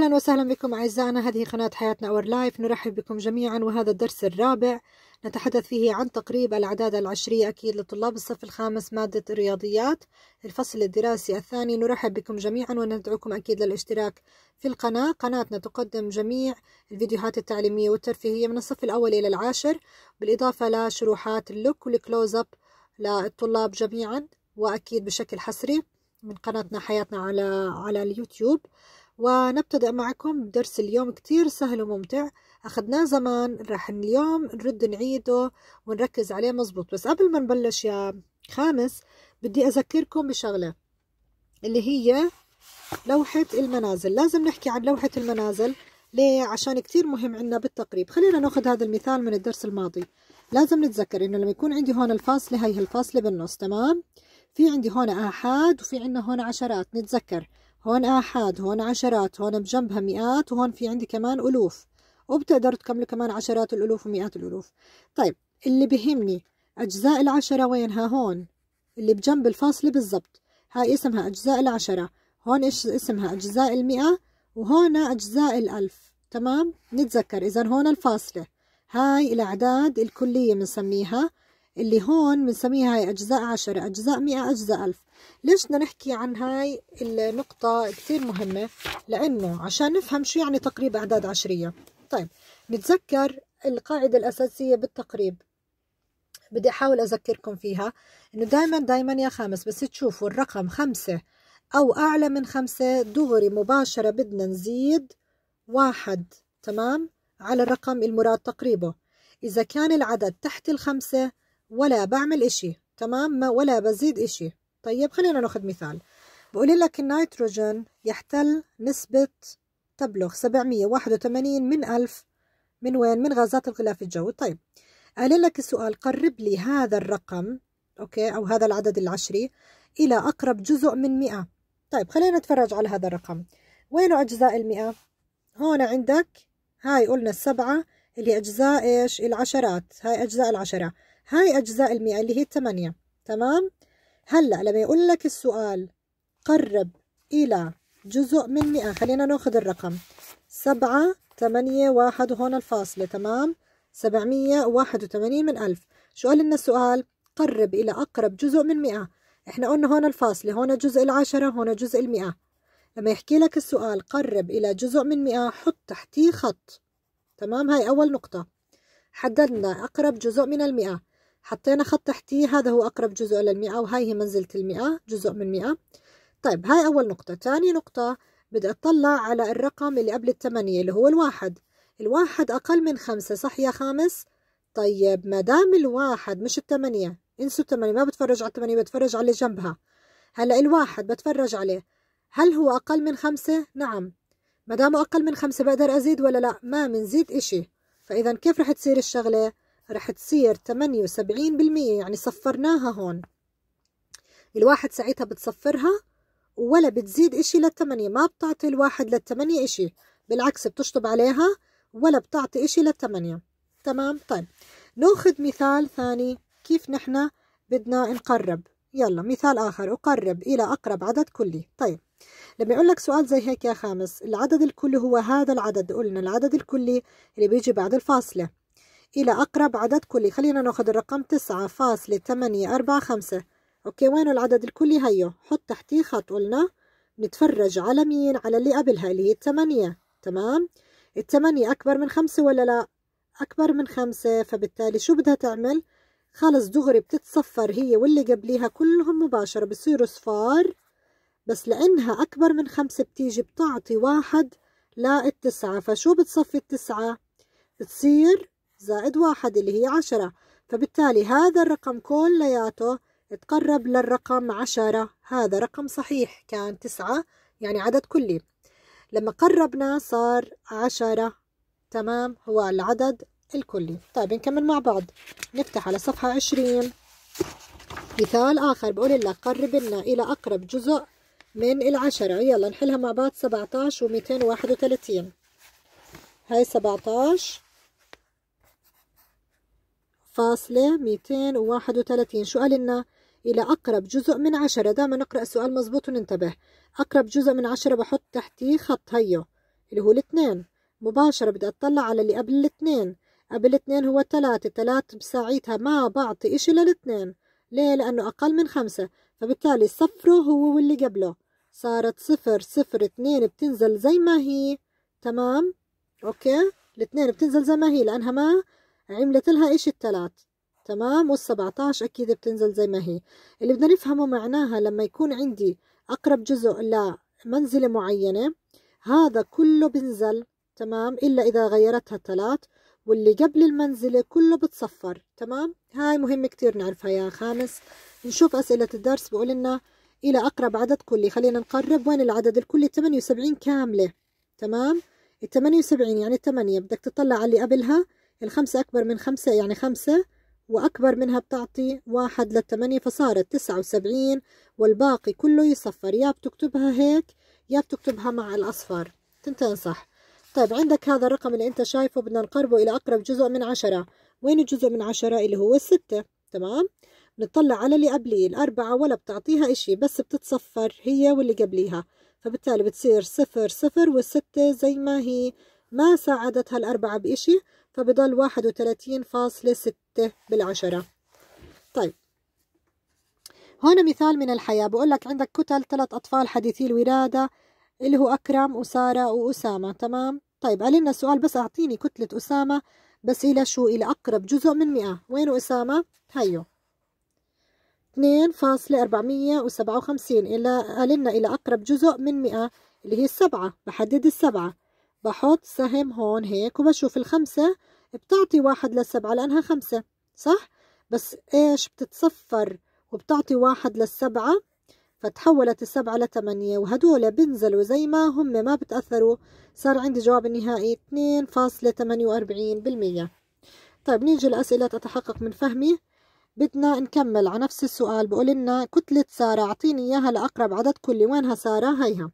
أهلا وسهلا بكم أعزائنا هذه قناة حياتنا أور لايف نرحب بكم جميعا وهذا الدرس الرابع نتحدث فيه عن تقريب الأعداد العشرية أكيد لطلاب الصف الخامس مادة الرياضيات الفصل الدراسي الثاني نرحب بكم جميعا وندعوكم أكيد للاشتراك في القناة قناتنا تقدم جميع الفيديوهات التعليمية والترفيهية من الصف الأول إلى العاشر بالإضافة لشروحات اللوك والكلوز أب للطلاب جميعا وأكيد بشكل حصري من قناتنا حياتنا على على اليوتيوب ونبتدأ معكم درس اليوم كتير سهل وممتع أخذناه زمان راح اليوم نرد نعيده ونركز عليه مزبوط بس قبل ما نبلش يا خامس بدي أذكركم بشغلة اللي هي لوحة المنازل لازم نحكي عن لوحة المنازل ليه؟ عشان كتير مهم عنا بالتقريب خلينا ناخذ هذا المثال من الدرس الماضي لازم نتذكر إنه لما يكون عندي هون الفاصلة هي الفاصلة بالنص تمام؟ في عندي هون آحاد وفي عندنا هون عشرات نتذكر هون آحاد هون عشرات هون بجنبها مئات وهون في عندي كمان ألوف وبتقدروا تكملوا كمان عشرات الألوف ومئات الألوف طيب اللي بهمني أجزاء العشرة وينها هون اللي بجنب الفاصلة بالضبط هاي اسمها أجزاء العشرة هون إيش اسمها أجزاء المئة وهون أجزاء الألف تمام نتذكر إذا هون الفاصلة هاي الأعداد الكلية بنسميها اللي هون بنسميها هاي أجزاء عشرة أجزاء مئة أجزاء ألف ليش بدنا نحكي عن هاي النقطة كتير مهمة لأنه عشان نفهم شو يعني تقريب أعداد عشرية طيب نتذكر القاعدة الأساسية بالتقريب بدي أحاول أذكركم فيها إنه دايما دايما يا خامس بس تشوفوا الرقم خمسة أو أعلى من خمسة دغري مباشرة بدنا نزيد واحد تمام على الرقم المراد تقريبه إذا كان العدد تحت الخمسة ولا بعمل إشي تمام ما ولا بزيد إشي طيب خلينا ناخذ مثال بقول لك النيتروجين يحتل نسبة تبلغ 781 من ألف من وين من غازات الغلاف الجوي طيب قال لك السؤال قرب لي هذا الرقم أوكي أو هذا العدد العشري إلى أقرب جزء من 100 طيب خلينا نتفرج على هذا الرقم وين أجزاء المئة هون عندك هاي قلنا السبعة اللي أجزاء إيش العشرات هاي أجزاء العشرة هاي أجزاء المئة اللي هي الثمانية تمام هلأ لما يقول لك السؤال قرب إلى جزء من مئة خلينا ناخذ الرقم سبعة ثمانية واحد وهون الفاصلة تمام سبعمية واحد وثمانين من ألف شو قال لنا السؤال قرب إلى أقرب جزء من مئة إحنا قلنا هون الفاصلة هون جزء العشرة هون جزء المئة لما يحكي لك السؤال قرب إلى جزء من مئة حط تحتيه خط تمام هاي أول نقطة حددنا أقرب جزء من المئة حطينا خط تحتيه هذا هو أقرب جزء للمئة وهاي هي منزلة المئة جزء من مئة طيب هاي أول نقطة تاني نقطة بدي أطلع على الرقم اللي قبل الثمانية اللي هو الواحد الواحد أقل من خمسة صح يا خامس طيب ما دام الواحد مش الثمانية انسوا الثمانية ما بتفرج على الثمانية بتفرج على اللي جنبها هلا الواحد بتفرج عليه هل هو أقل من خمسة؟ نعم ما دامه أقل من خمسة بقدر أزيد ولا لا؟ ما منزيد إشي فإذا كيف رح تصير الشغلة؟ رح تصير 78% يعني صفرناها هون الواحد ساعتها بتصفرها ولا بتزيد اشي للثمانية ما بتعطي الواحد للثمانية اشي بالعكس بتشطب عليها ولا بتعطي اشي للثمانية تمام طيب ناخذ مثال ثاني كيف نحن بدنا نقرب يلا مثال آخر أقرب إلى أقرب عدد كلي طيب لما يقول لك سؤال زي هيك يا خامس العدد الكلي هو هذا العدد قلنا العدد الكلي اللي بيجي بعد الفاصلة إلى أقرب عدد كلي خلينا ناخد الرقم تسعة فاصلة ثمانية أربعة خمسة أوكي وينه العدد الكلي هيو حط تحتيه خط قلنا نتفرج على مين على اللي قبلها اللي هي الثمانية تمام الثمانية أكبر من خمسة ولا لا أكبر من خمسة فبالتالي شو بدها تعمل خلص دغري بتتصفر هي واللي قبليها كلهم مباشرة بصيروا صفار بس لأنها أكبر من خمسة بتيجي بتعطي واحد للتسعة فشو بتصفي التسعة بتصير زائد واحد اللي هي عشرة فبالتالي هذا الرقم كلياته تقرب للرقم عشرة هذا رقم صحيح كان تسعة يعني عدد كلي لما قربنا صار عشرة تمام هو العدد الكلي طيب نكمل مع بعض نفتح على صفحة عشرين مثال آخر بقول لك قرب لنا إلى أقرب جزء من العشرة يلا نحلها مع بعض سبعتاش وميتين وواحد وثلاثين هاي سبعتاش فاصلة 231 شو قال لنا؟ إلى أقرب جزء من عشرة دائما نقرأ السؤال مزبوط وننتبه أقرب جزء من عشرة بحط تحتيه خط هيو اللي هو الاثنين مباشرة بدي أطلع على اللي قبل الاثنين قبل الاثنين هو ثلاثة ثلاثة بساعتها ما بعطي إشي للاثنين ليه؟ لأنه أقل من خمسة فبالتالي صفره هو واللي قبله صارت صفر صفر اثنين بتنزل زي ما هي تمام؟ أوكي؟ الاثنين بتنزل زي ما هي لأنها ما عملت لها إيش الثلاث تمام وال17 أكيد بتنزل زي ما هي اللي بدنا نفهمه معناها لما يكون عندي أقرب جزء لمنزلة معينة هذا كله بنزل تمام إلا إذا غيرتها الثلاث واللي قبل المنزلة كله بتصفر تمام هاي مهم كثير نعرفها يا خامس نشوف أسئلة الدرس بقول لنا إلى أقرب عدد كلي خلينا نقرب وين العدد الكلي 78 كاملة تمام ال 78 يعني 8 بدك تطلع على اللي قبلها الخمسة أكبر من خمسة يعني خمسة وأكبر منها بتعطي واحد للثمانية فصارت تسعة وسبعين والباقي كله يصفر يا بتكتبها هيك يا بتكتبها مع الأصفار تنتين صح طيب عندك هذا الرقم اللي أنت شايفه بدنا نقربه إلى أقرب جزء من عشرة وين الجزء من عشرة اللي هو الستة تمام نطلع على اللي قبليه الأربعة ولا بتعطيها إشي بس بتتصفر هي واللي قبليها فبالتالي بتصير صفر صفر والستة زي ما هي ما ساعدتها الأربعة بإشي فبضل واحد فاصلة ستة بالعشرة طيب هون مثال من الحياة بقول لك عندك كتل ثلاث أطفال حديثي الولادة اللي هو أكرم وسارة وأسامة تمام طيب قال لنا السؤال بس أعطيني كتلة أسامة بس إلى شو إلى أقرب جزء من مئة وين أسامة هيو 2.457 إلى قال لنا إلى أقرب جزء من 100 اللي هي السبعة بحدد السبعة بحط سهم هون هيك وبشوف الخمسة بتعطي واحد للسبعة لأنها خمسة صح؟ بس إيش بتتصفر وبتعطي واحد للسبعة فتحولت السبعة لثمانية وهدول بنزلوا زي ما هم ما بتأثروا صار عندي جواب النهائي 2.48% طيب نيجي لأسئلة تتحقق من فهمي بدنا نكمل على نفس السؤال بقول لنا كتلة سارة أعطيني إياها لأقرب عدد كلي وينها سارة هيها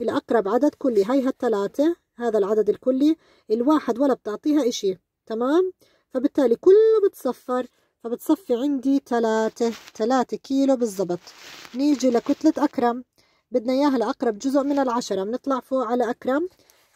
الأقرب عدد كلي هيها الثلاثة هذا العدد الكلي الواحد ولا بتعطيها إشي تمام فبالتالي كله بتصفر فبتصفي عندي ثلاثة ثلاثة كيلو بالضبط نيجي لكتلة أكرم بدنا إياها لأقرب جزء من العشرة بنطلع فوق على أكرم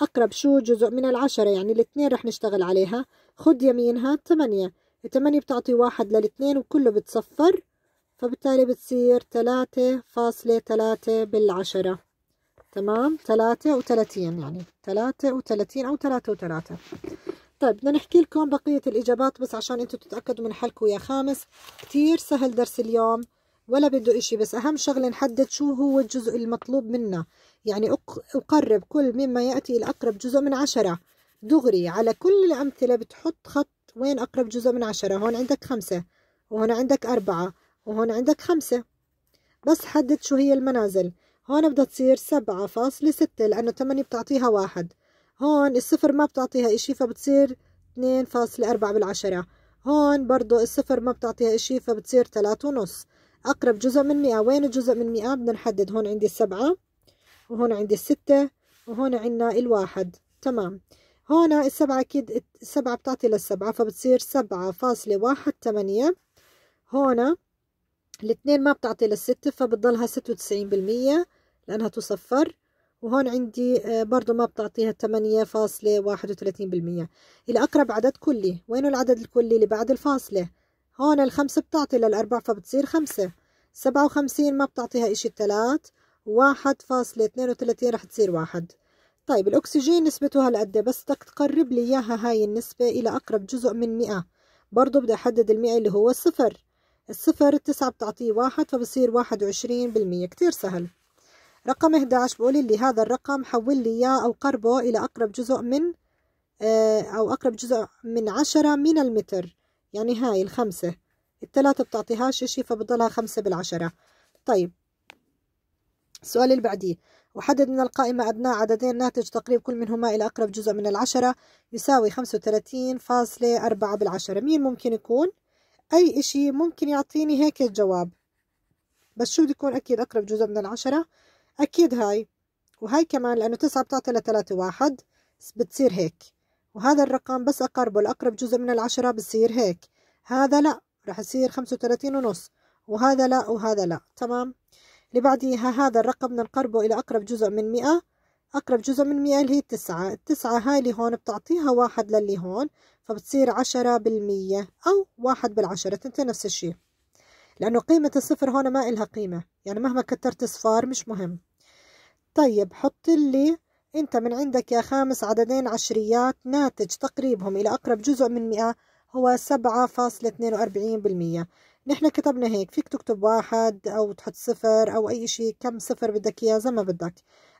أقرب شو جزء من العشرة يعني الاثنين رح نشتغل عليها خد يمينها ثمانية الثمانية بتعطي واحد للاثنين وكله بتصفر فبالتالي بتصير ثلاثة فاصلة ثلاثة بالعشرة تمام ثلاثة وثلاثين يعني ثلاثة وثلاثين أو ثلاثة وثلاثة طيب بدنا نحكي لكم بقية الإجابات بس عشان أنتوا تتأكدوا من حلكم يا خامس كتير سهل درس اليوم ولا بده إشي بس أهم شغلة نحدد شو هو الجزء المطلوب منا يعني أقرب كل مما يأتي الاقرب جزء من عشرة دغري على كل الأمثلة بتحط خط وين أقرب جزء من عشرة هون عندك خمسة وهون عندك أربعة وهون عندك خمسة بس حدد شو هي المنازل هون بدها تصير سبعة فاصلة ستة لأنه تمانية بتعطيها واحد هون الصفر ما بتعطيها إشي فبتصير اتنين فاصلة أربعة بالعشرة هون برضو الصفر ما بتعطيها إشي فبتصير تلاتة ونص أقرب جزء من مئة وين الجزء من مئة بدنا نحدد هون عندي السبعة وهون عندي الستة وهون عنا الواحد تمام هون السبعة أكيد السبعة بتعطي للسبعة فبتصير سبعة فاصلة واحد تمانية هون الاتنين ما بتعطي للستة فبتضلها ستة وتسعين بالمية لأنها تصفر وهون عندي آه، برضو ما بتعطيها 8.31% إلى أقرب عدد كلي وين العدد الكلي اللي بعد الفاصلة هون الخمسة بتعطي للأربع فبتصير خمسة سبعة وخمسين ما بتعطيها إشي الثلاث واحد فاصلة اثنين وثلاثين رح تصير واحد طيب الأكسجين نسبته هالقد إيه؟ بس بدك تقرب لي إياها هاي النسبة إلى أقرب جزء من مئة برضو بدي أحدد المئة اللي هو الصفر الصفر التسعة بتعطيه واحد فبصير واحد وعشرين بالمية كتير سهل رقم 11 بقول لي هذا الرقم حول لي إياه أو قربه إلى أقرب جزء من آه، أو أقرب جزء من 10 من المتر يعني هاي الخمسة الثلاثة بتعطيهاش شيء فبضلها خمسة بالعشرة طيب السؤال اللي بعديه وحدد من القائمة أدنى عددين ناتج تقريب كل منهما إلى أقرب جزء من العشرة يساوي خمسة وثلاثين فاصلة أربعة بالعشرة مين ممكن يكون؟ أي إشي ممكن يعطيني هيك الجواب بس شو بده يكون أكيد أقرب جزء من العشرة أكيد هاي وهاي كمان لأنه تسعة بتعطي لثلاثة واحد بتصير هيك وهذا الرقم بس أقربه لأقرب جزء من العشرة بصير هيك هذا لا رح يصير خمسة وثلاثين ونص وهذا لا وهذا لا تمام اللي بعديها هذا الرقم بدنا نقربه إلى أقرب جزء من مئة أقرب جزء من مئة اللي هي التسعة التسعة هاي اللي هون بتعطيها واحد للي هون فبتصير عشرة بالمية أو واحد بالعشرة تنتين نفس الشيء لأنه قيمة الصفر هون ما إلها قيمة يعني مهما كترت صفار مش مهم طيب حط لي أنت من عندك يا خامس عددين عشريات ناتج تقريبهم إلى أقرب جزء من مئة هو سبعة فاصلة اثنين وأربعين بالمية نحن كتبنا هيك فيك تكتب واحد أو تحط صفر أو أي شيء كم صفر بدك إياه زي ما بدك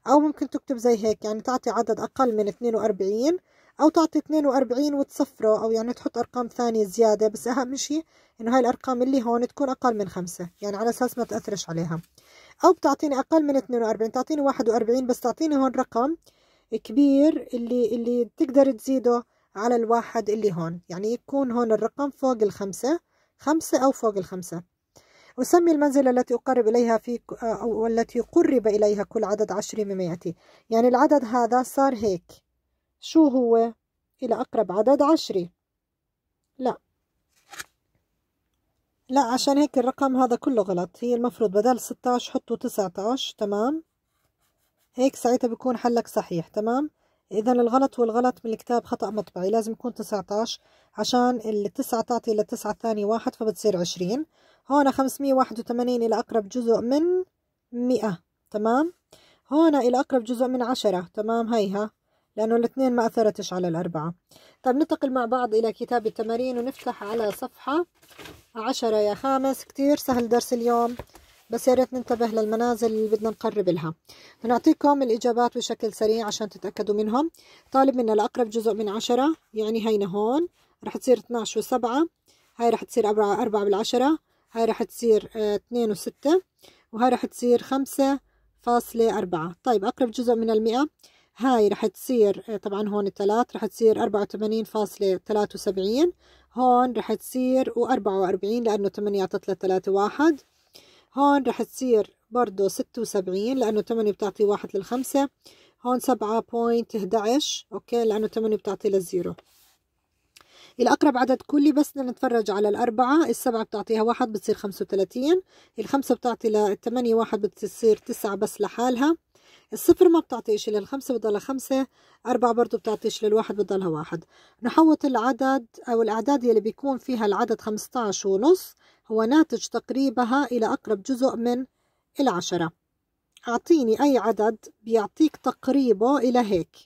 أو ممكن تكتب زي هيك يعني تعطي عدد أقل من اثنين وأربعين أو تعطي 42 وتصفره أو يعني تحط أرقام ثانية زيادة بس أهم شيء إنه هاي الأرقام اللي هون تكون أقل من خمسة يعني على أساس ما تأثرش عليها أو بتعطيني أقل من 42 تعطيني 41 بس تعطيني هون رقم كبير اللي اللي تقدر تزيده على الواحد اللي هون يعني يكون هون الرقم فوق الخمسة خمسة أو فوق الخمسة وسمي المنزلة التي أقرب إليها في أو التي قرب إليها كل عدد عشرين من يأتي يعني العدد هذا صار هيك شو هو إلى أقرب عدد عشرة لا لا عشان هيك الرقم هذا كله غلط هي المفروض بدل 16 حطوا 19 تمام هيك ساعتها بيكون حلك صحيح تمام إذا الغلط والغلط من الكتاب خطأ مطبعي لازم يكون 19 عشان التسعة تعطي للتسعة الثانية واحد فبتصير 20 هون 581 إلى أقرب جزء من 100 تمام هون إلى أقرب جزء من 10 تمام هيها لأنه الاثنين ما أثرتش على الأربعة طيب ننتقل مع بعض إلى كتاب التمارين ونفتح على صفحة عشرة يا خامس كتير سهل درس اليوم بس يا ريت ننتبه للمنازل اللي بدنا نقرب لها بنعطيكم الإجابات بشكل سريع عشان تتأكدوا منهم طالب منا الأقرب جزء من عشرة يعني هينا هون رح تصير 12 و7 هاي رح تصير 4 أربعة بالعشرة هاي رح تصير آه، اثنين وستة وهاي رح تصير خمسة فاصلة أربعة طيب أقرب جزء من المئة هاي رح تصير آه، طبعا هون الثلاث رح تصير أربعة وثمانين فاصلة ثلاثة وسبعين هون رح تصير وأربعة وأربعين لأنه 8 عطت ثلاثة واحد هون رح تصير برضه ستة وسبعين لأنه تمانية بتعطي واحد للخمسة هون سبعة بوينت 11 أوكي لأنه تمانية بتعطي للزيرو الأقرب عدد كلي بس بدنا نتفرج على الأربعة السبعة بتعطيها واحد بتصير خمسة وثلاثين الخمسة بتعطي للثمانية واحد بتصير تسعة بس لحالها الصفر ما بتعطيش للخمسة بتضلها خمسة أربعة برضو بتعطيش للواحد بتضلها واحد نحوط العدد أو الأعداد يلي بيكون فيها العدد 15 ونص هو ناتج تقريبها إلى أقرب جزء من العشرة أعطيني أي عدد بيعطيك تقريبه إلى هيك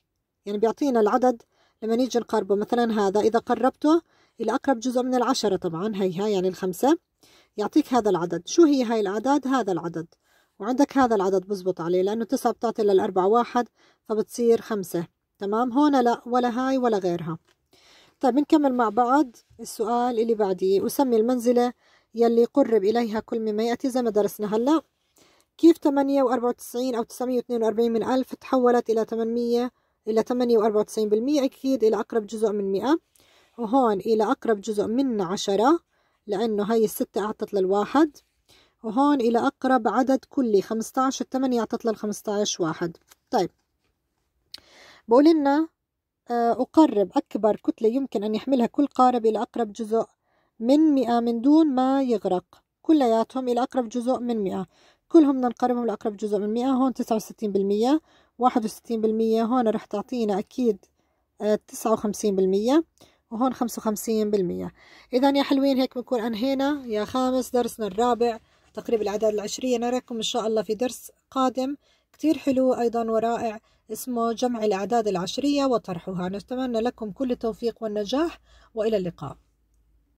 يعني بيعطينا العدد لما نيجي نقربه مثلا هذا إذا قربته إلى أقرب جزء من العشرة طبعا هيها يعني الخمسة يعطيك هذا العدد شو هي هاي العدد هذا العدد وعندك هذا العدد بزبط عليه لأنه تسعة بتعطي للأربعة واحد فبتصير خمسة تمام هون لا ولا هاي ولا غيرها طيب بنكمل مع بعض السؤال اللي بعديه أسمي المنزلة يلي قرب إليها كل مما يأتي زي ما درسنا هلأ كيف 8 أو 942 من ألف تحولت إلى 800 إلى 98% أكيد إلى أقرب جزء من 100 وهون إلى أقرب جزء من 10 لأنه هاي الستة أعطت للواحد وهون إلى أقرب عدد كلي 15 8 أعطت لل 15 واحد طيب بقول لنا آه، أقرب أكبر كتلة يمكن أن يحملها كل قارب إلى أقرب جزء من 100 من دون ما يغرق كلياتهم إلى أقرب جزء من 100 كلهم بدنا نقربهم لأقرب جزء من 100 هون 69% 61% هون رح تعطينا أكيد 59% آه، وهون 55% إذا يا حلوين هيك بنكون أنهينا يا خامس درسنا الرابع تقريب الأعداد العشرية نراكم إن شاء الله في درس قادم كتير حلو أيضا ورائع اسمه جمع الأعداد العشرية وطرحها نتمنى لكم كل التوفيق والنجاح وإلى اللقاء